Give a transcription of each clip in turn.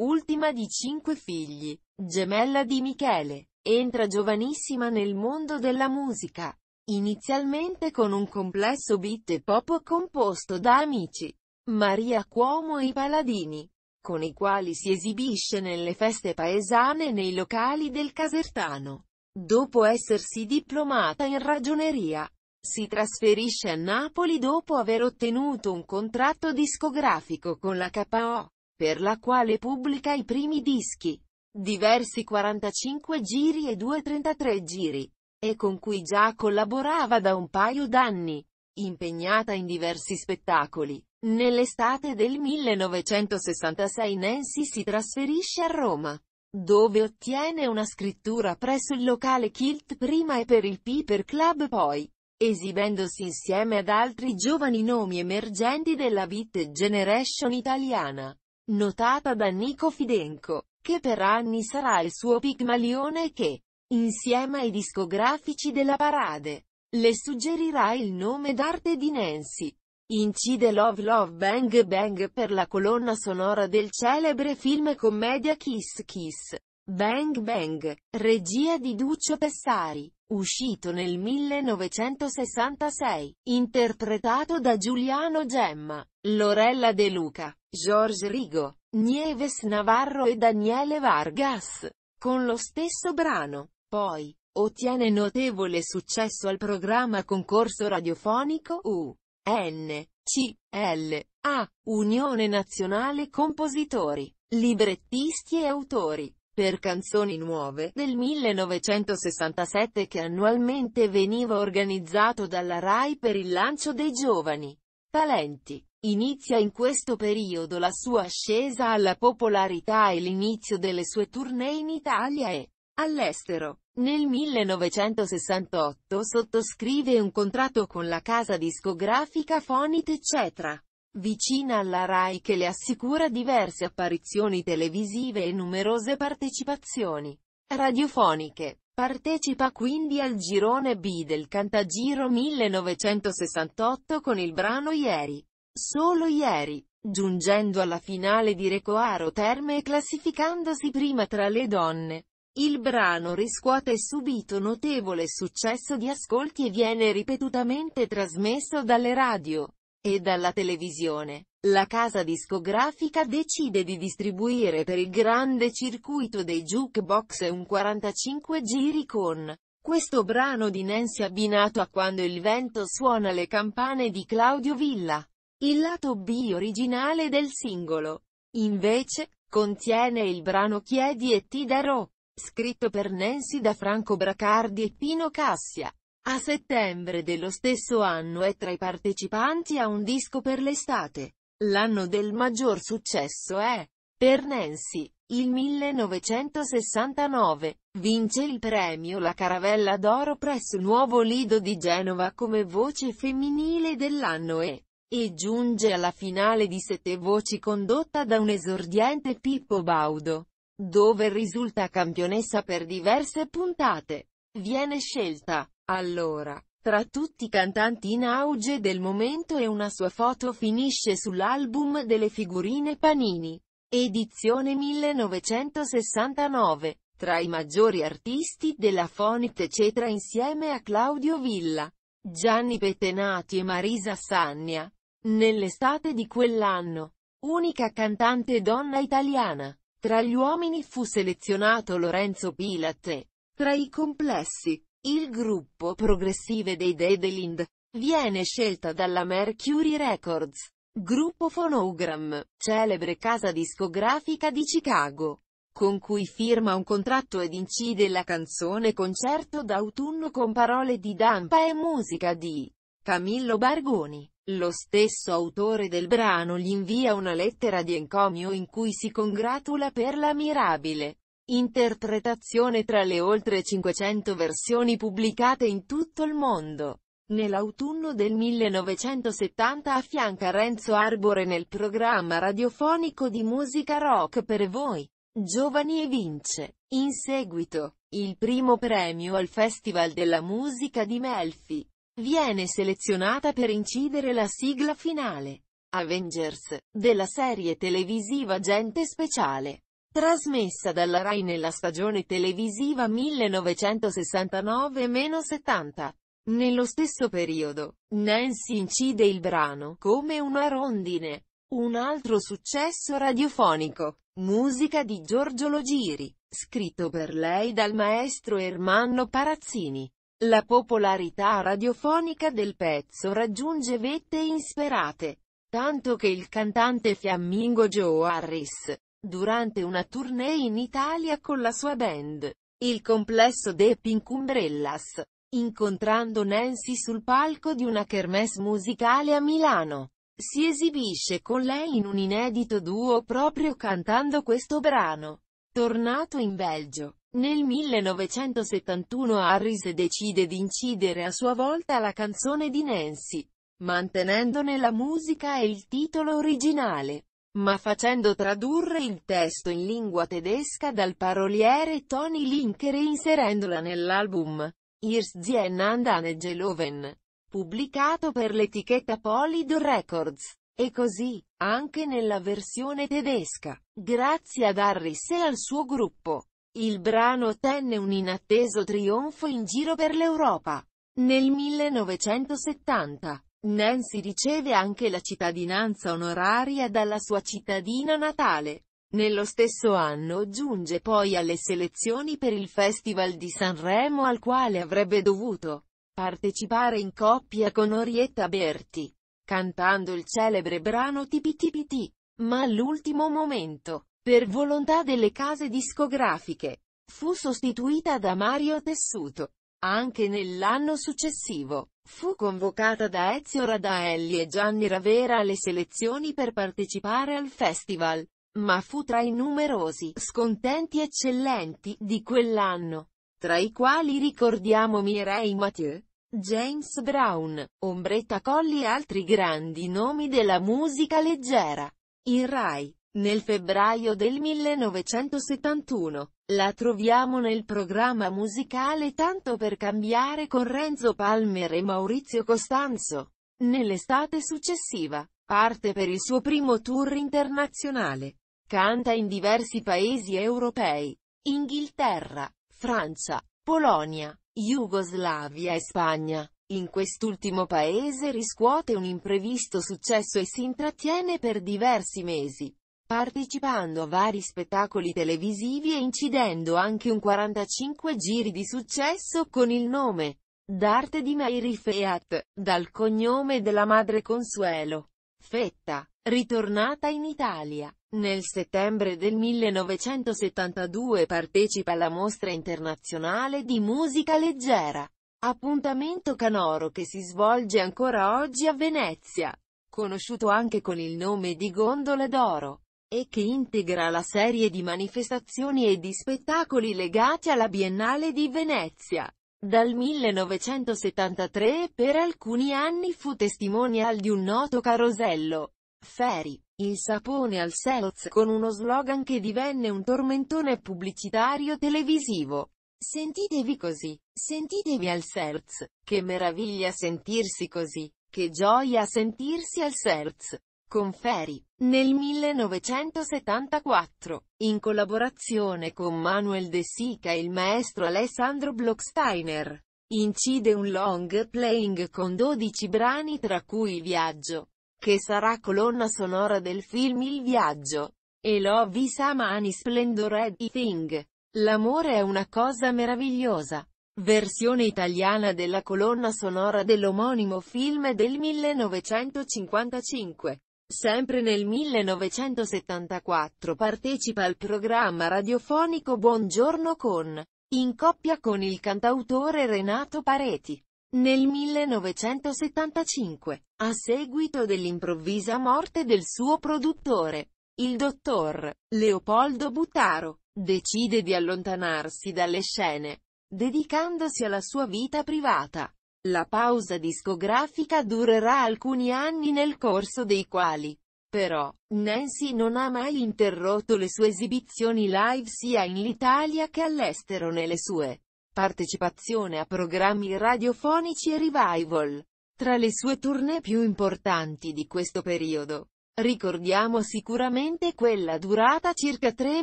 ultima di cinque figli, gemella di Michele, entra giovanissima nel mondo della musica, inizialmente con un complesso beat pop composto da amici, Maria Cuomo e i Paladini, con i quali si esibisce nelle feste paesane nei locali del Casertano. Dopo essersi diplomata in ragioneria, si trasferisce a Napoli dopo aver ottenuto un contratto discografico con la KO per la quale pubblica i primi dischi, diversi 45 giri e 233 giri, e con cui già collaborava da un paio d'anni, impegnata in diversi spettacoli. Nell'estate del 1966 Nancy si trasferisce a Roma, dove ottiene una scrittura presso il locale Kilt prima e per il Piper Club poi, esibendosi insieme ad altri giovani nomi emergenti della Beat Generation italiana notata da Nico Fidenco, che per anni sarà il suo Pigmalione che, insieme ai discografici della Parade, le suggerirà il nome d'arte di Nancy. Incide Love Love Bang Bang per la colonna sonora del celebre film commedia Kiss Kiss. Bang Bang, regia di Duccio Tessari, uscito nel 1966, interpretato da Giuliano Gemma, Lorella De Luca. Jorge Rigo, Nieves Navarro e Daniele Vargas. Con lo stesso brano, poi, ottiene notevole successo al programma concorso radiofonico U. N. C. L. A. Unione Nazionale Compositori, Librettisti e Autori per canzoni nuove del 1967 che annualmente veniva organizzato dalla RAI per il lancio dei giovani talenti. Inizia in questo periodo la sua ascesa alla popolarità e l'inizio delle sue tournée in Italia e all'estero. Nel 1968 sottoscrive un contratto con la casa discografica Fonit eccetera, vicina alla RAI che le assicura diverse apparizioni televisive e numerose partecipazioni radiofoniche. Partecipa quindi al girone B del Cantagiro 1968 con il brano Ieri. Solo ieri, giungendo alla finale di Recoaro Terme e classificandosi prima tra le donne, il brano riscuote subito notevole successo di ascolti e viene ripetutamente trasmesso dalle radio e dalla televisione. La casa discografica decide di distribuire per il grande circuito dei jukebox un 45 giri con questo brano di Nancy abbinato a Quando il vento suona le campane di Claudio Villa. Il lato B originale del singolo, invece, contiene il brano Chiedi e ti darò, scritto per Nancy da Franco Bracardi e Pino Cassia. A settembre dello stesso anno è tra i partecipanti a un disco per l'estate. L'anno del maggior successo è, per Nancy, il 1969. Vince il premio La Caravella d'Oro presso Nuovo Lido di Genova come voce femminile dell'anno e, e giunge alla finale di sette voci condotta da un esordiente Pippo Baudo, dove risulta campionessa per diverse puntate. Viene scelta, allora, tra tutti i cantanti in auge del momento e una sua foto finisce sull'album delle figurine Panini, edizione 1969, tra i maggiori artisti della Fonit eccetera insieme a Claudio Villa. Gianni Pettenati e Marisa Sannia Nell'estate di quell'anno, unica cantante donna italiana. Tra gli uomini fu selezionato Lorenzo Pilat e, tra i complessi, il gruppo progressive dei Dedelind, viene scelta dalla Mercury Records, gruppo Phonogram, celebre casa discografica di Chicago, con cui firma un contratto ed incide la canzone Concerto d'autunno con parole di Dampa e musica di Camillo Bargoni. Lo stesso autore del brano gli invia una lettera di encomio in cui si congratula per la mirabile interpretazione tra le oltre 500 versioni pubblicate in tutto il mondo. Nell'autunno del 1970 affianca Renzo Arbore nel programma radiofonico di musica rock per voi, giovani e vince, in seguito, il primo premio al Festival della Musica di Melfi. Viene selezionata per incidere la sigla finale, Avengers, della serie televisiva Gente Speciale, trasmessa dalla Rai nella stagione televisiva 1969-70. Nello stesso periodo, Nancy incide il brano come una rondine. Un altro successo radiofonico, musica di Giorgio Logiri, scritto per lei dal maestro Ermanno Parazzini. La popolarità radiofonica del pezzo raggiunge vette insperate, tanto che il cantante fiammingo Joe Harris, durante una tournée in Italia con la sua band, il complesso The Pink Umbrellas, incontrando Nancy sul palco di una kermesse musicale a Milano, si esibisce con lei in un inedito duo proprio cantando questo brano. Tornato in Belgio, nel 1971 Harris decide di incidere a sua volta la canzone di Nancy, mantenendone la musica e il titolo originale, ma facendo tradurre il testo in lingua tedesca dal paroliere Tony Linker e inserendola nell'album Irs Zien e Geloven, pubblicato per l'etichetta Polydor Records. E così, anche nella versione tedesca, grazie ad Harris e al suo gruppo. Il brano ottenne un inatteso trionfo in giro per l'Europa. Nel 1970, Nancy riceve anche la cittadinanza onoraria dalla sua cittadina natale. Nello stesso anno giunge poi alle selezioni per il Festival di Sanremo al quale avrebbe dovuto partecipare in coppia con Orietta Berti, cantando il celebre brano Tipi Tipi Ti, ma all'ultimo momento per volontà delle case discografiche. Fu sostituita da Mario Tessuto. Anche nell'anno successivo, fu convocata da Ezio Radaelli e Gianni Ravera alle selezioni per partecipare al festival, ma fu tra i numerosi scontenti eccellenti di quell'anno, tra i quali ricordiamo Mireille Mathieu, James Brown, Ombretta Colli e altri grandi nomi della musica leggera. In Rai. Nel febbraio del 1971, la troviamo nel programma musicale Tanto per cambiare con Renzo Palmer e Maurizio Costanzo. Nell'estate successiva, parte per il suo primo tour internazionale. Canta in diversi paesi europei, Inghilterra, Francia, Polonia, Jugoslavia e Spagna. In quest'ultimo paese riscuote un imprevisto successo e si intrattiene per diversi mesi partecipando a vari spettacoli televisivi e incidendo anche un 45 giri di successo con il nome d'arte di Mary Feat, dal cognome della madre Consuelo. Fetta, ritornata in Italia. Nel settembre del 1972 partecipa alla mostra internazionale di musica leggera. Appuntamento canoro che si svolge ancora oggi a Venezia, conosciuto anche con il nome di Gondole d'Oro e che integra la serie di manifestazioni e di spettacoli legati alla Biennale di Venezia. Dal 1973 per alcuni anni fu testimonial di un noto carosello. Ferry, il sapone al Seoz con uno slogan che divenne un tormentone pubblicitario televisivo. Sentitevi così, sentitevi al Seoz, che meraviglia sentirsi così, che gioia sentirsi al Seoz. Conferi. Nel 1974, in collaborazione con Manuel De Sica e il maestro Alessandro Blocksteiner, incide un long playing con 12 brani tra cui Il Viaggio, che sarà colonna sonora del film Il Viaggio, e Love is a Mani Splendor Thing. L'amore è una cosa meravigliosa. Versione italiana della colonna sonora dell'omonimo film del 1955. Sempre nel 1974 partecipa al programma radiofonico Buongiorno con, in coppia con il cantautore Renato Pareti. Nel 1975, a seguito dell'improvvisa morte del suo produttore, il dottor Leopoldo Buttaro, decide di allontanarsi dalle scene, dedicandosi alla sua vita privata. La pausa discografica durerà alcuni anni nel corso dei quali, però, Nancy non ha mai interrotto le sue esibizioni live sia in Italia che all'estero nelle sue partecipazione a programmi radiofonici e revival. Tra le sue tournée più importanti di questo periodo, ricordiamo sicuramente quella durata circa tre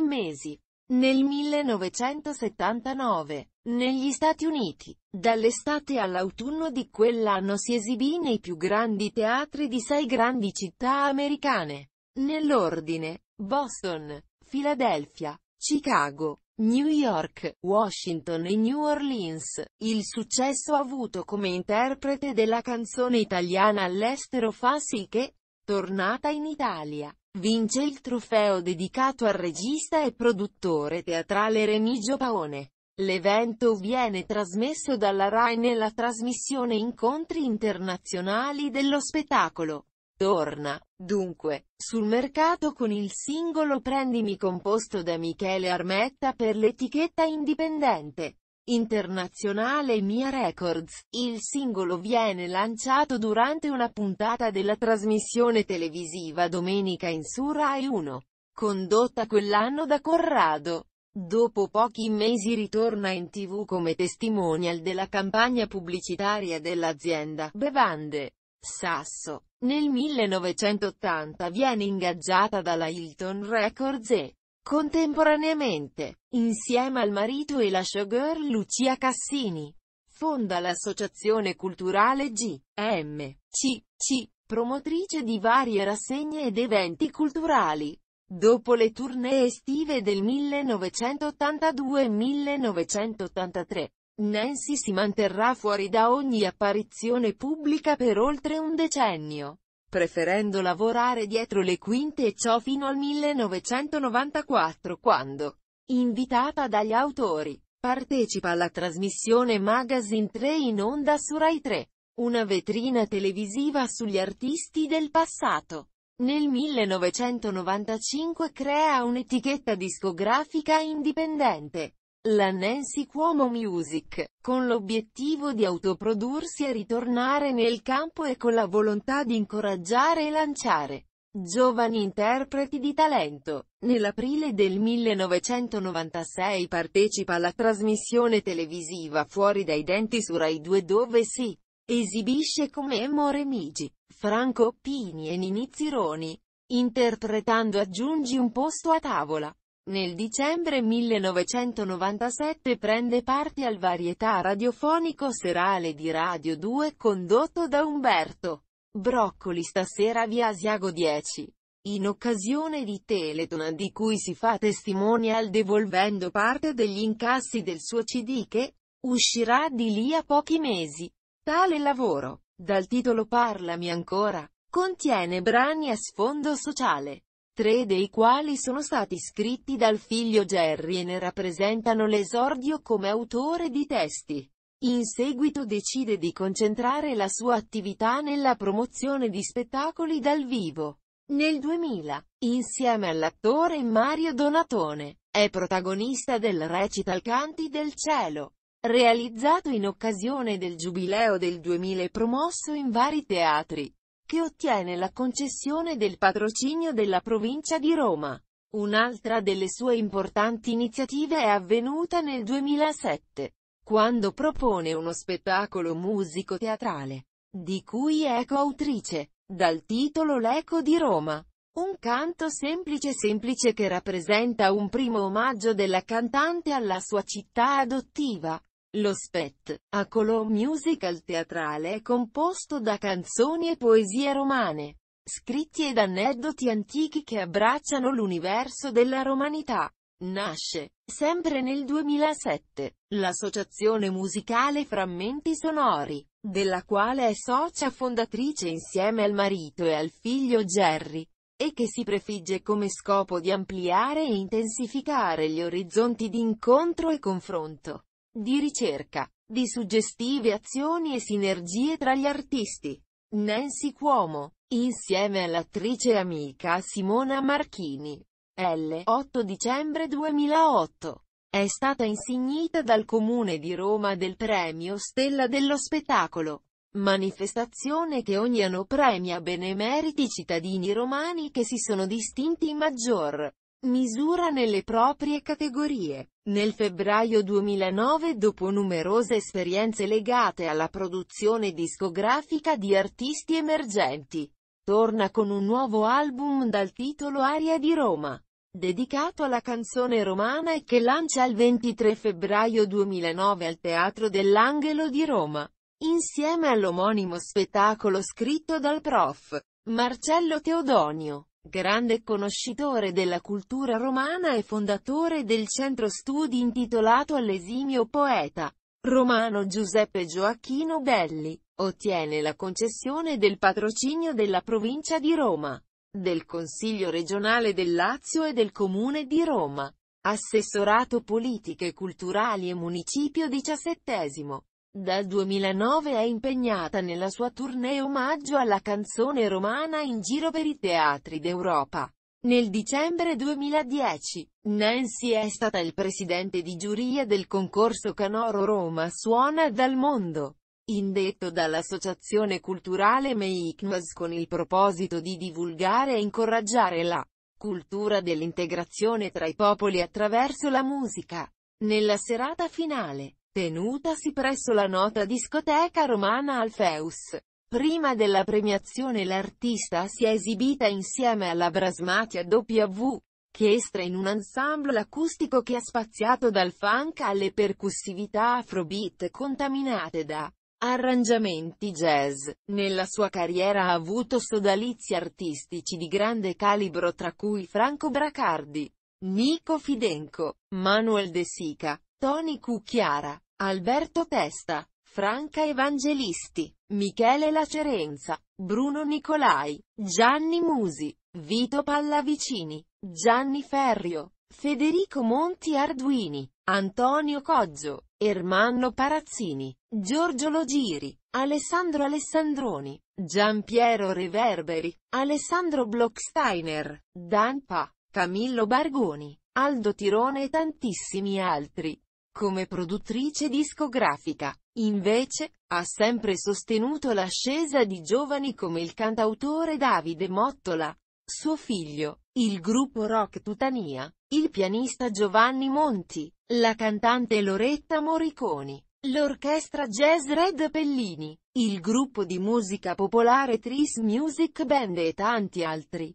mesi, nel 1979, negli Stati Uniti, dall'estate all'autunno di quell'anno si esibì nei più grandi teatri di sei grandi città americane, nell'ordine, Boston, Filadelfia, Chicago, New York, Washington e New Orleans. Il successo avuto come interprete della canzone italiana all'estero fa sì che, tornata in Italia, Vince il trofeo dedicato al regista e produttore teatrale Remigio Paone. L'evento viene trasmesso dalla RAI nella trasmissione Incontri internazionali dello spettacolo. Torna, dunque, sul mercato con il singolo Prendimi composto da Michele Armetta per l'etichetta indipendente. Internazionale Mia Records. Il singolo viene lanciato durante una puntata della trasmissione televisiva Domenica in su Rai 1, condotta quell'anno da Corrado. Dopo pochi mesi ritorna in tv come testimonial della campagna pubblicitaria dell'azienda, Bevande. Sasso. Nel 1980 viene ingaggiata dalla Hilton Records e Contemporaneamente, insieme al marito e la showgirl Lucia Cassini, fonda l'associazione culturale G.M.C.C., promotrice di varie rassegne ed eventi culturali. Dopo le tournée estive del 1982-1983, Nancy si manterrà fuori da ogni apparizione pubblica per oltre un decennio preferendo lavorare dietro le quinte e ciò fino al 1994 quando, invitata dagli autori, partecipa alla trasmissione Magazine 3 in onda su Rai 3, una vetrina televisiva sugli artisti del passato. Nel 1995 crea un'etichetta discografica indipendente, la Nancy Cuomo Music, con l'obiettivo di autoprodursi e ritornare nel campo e con la volontà di incoraggiare e lanciare giovani interpreti di talento. Nell'aprile del 1996 partecipa alla trasmissione televisiva Fuori dai denti su Rai 2 dove si esibisce come Emo Remigi, Franco Pini e Nini Zironi, interpretando Aggiungi un posto a tavola. Nel dicembre 1997 prende parte al varietà radiofonico serale di Radio 2 condotto da Umberto Broccoli stasera via Asiago 10. In occasione di Teletona di cui si fa testimonial devolvendo parte degli incassi del suo CD che uscirà di lì a pochi mesi. Tale lavoro, dal titolo Parlami ancora, contiene brani a sfondo sociale, tre dei quali sono stati scritti dal figlio Jerry e ne rappresentano l'esordio come autore di testi. In seguito decide di concentrare la sua attività nella promozione di spettacoli dal vivo. Nel 2000, insieme all'attore Mario Donatone, è protagonista del recital Canti del Cielo, realizzato in occasione del giubileo del 2000 e promosso in vari teatri che ottiene la concessione del patrocinio della provincia di Roma. Un'altra delle sue importanti iniziative è avvenuta nel 2007, quando propone uno spettacolo musico-teatrale, di cui è coautrice, dal titolo L'Eco di Roma. Un canto semplice semplice che rappresenta un primo omaggio della cantante alla sua città adottiva, lo Spet, a color musical teatrale è composto da canzoni e poesie romane, scritti ed aneddoti antichi che abbracciano l'universo della romanità. Nasce, sempre nel 2007, l'associazione musicale Frammenti Sonori, della quale è socia fondatrice insieme al marito e al figlio Jerry e che si prefigge come scopo di ampliare e intensificare gli orizzonti di incontro e confronto di ricerca, di suggestive azioni e sinergie tra gli artisti. Nancy Cuomo, insieme all'attrice e amica Simona Marchini, L. 8 dicembre 2008. È stata insignita dal Comune di Roma del premio Stella dello Spettacolo, manifestazione che ogni anno premia benemeriti cittadini romani che si sono distinti in maggior misura nelle proprie categorie. Nel febbraio 2009 dopo numerose esperienze legate alla produzione discografica di artisti emergenti, torna con un nuovo album dal titolo Aria di Roma, dedicato alla canzone romana e che lancia il 23 febbraio 2009 al Teatro dell'Angelo di Roma, insieme all'omonimo spettacolo scritto dal prof. Marcello Teodonio. Grande conoscitore della cultura romana e fondatore del centro studi intitolato all'esimio poeta romano Giuseppe Gioacchino Belli, ottiene la concessione del patrocinio della provincia di Roma, del Consiglio regionale del Lazio e del Comune di Roma. Assessorato Politiche Culturali e Municipio XVII. Dal 2009 è impegnata nella sua tournée omaggio alla canzone romana in giro per i teatri d'Europa. Nel dicembre 2010, Nancy è stata il presidente di giuria del concorso Canoro Roma Suona dal Mondo, indetto dall'associazione culturale Meikmas con il proposito di divulgare e incoraggiare la cultura dell'integrazione tra i popoli attraverso la musica. Nella serata finale, tenutasi presso la nota discoteca romana Alfeus. Prima della premiazione l'artista si è esibita insieme alla Brasmatia W, orchestra in un ensemble acustico che ha spaziato dal funk alle percussività afrobeat contaminate da arrangiamenti jazz. Nella sua carriera ha avuto sodalizi artistici di grande calibro tra cui Franco Bracardi, Nico Fidenco, Manuel De Sica, Tony Cucchiara, Alberto Testa, Franca Evangelisti, Michele Lacerenza, Bruno Nicolai, Gianni Musi, Vito Pallavicini, Gianni Ferrio, Federico Monti Arduini, Antonio Coggio, Ermanno Parazzini, Giorgio Logiri, Alessandro Alessandroni, Giampiero Reverberi, Alessandro Blocksteiner, Dan Pa, Camillo Bargoni, Aldo Tirone e tantissimi altri come produttrice discografica. Invece, ha sempre sostenuto l'ascesa di giovani come il cantautore Davide Mottola, suo figlio, il gruppo rock Tutania, il pianista Giovanni Monti, la cantante Loretta Moriconi, l'orchestra jazz Red Pellini, il gruppo di musica popolare Tris Music Band e tanti altri.